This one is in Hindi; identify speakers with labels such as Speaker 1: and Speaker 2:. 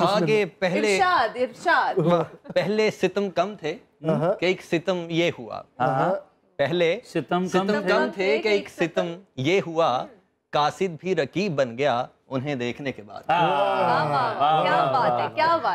Speaker 1: था कि पहले इर्शाद इर्शाद पहले सितम कम थे कि एक सितम ये हुआ पहले सितम सितम कम थे कि एक सितम ये हुआ कासिद भी रकीब बन गया उन्हें देखने के बाद
Speaker 2: क्या
Speaker 3: बात
Speaker 4: है क्या बात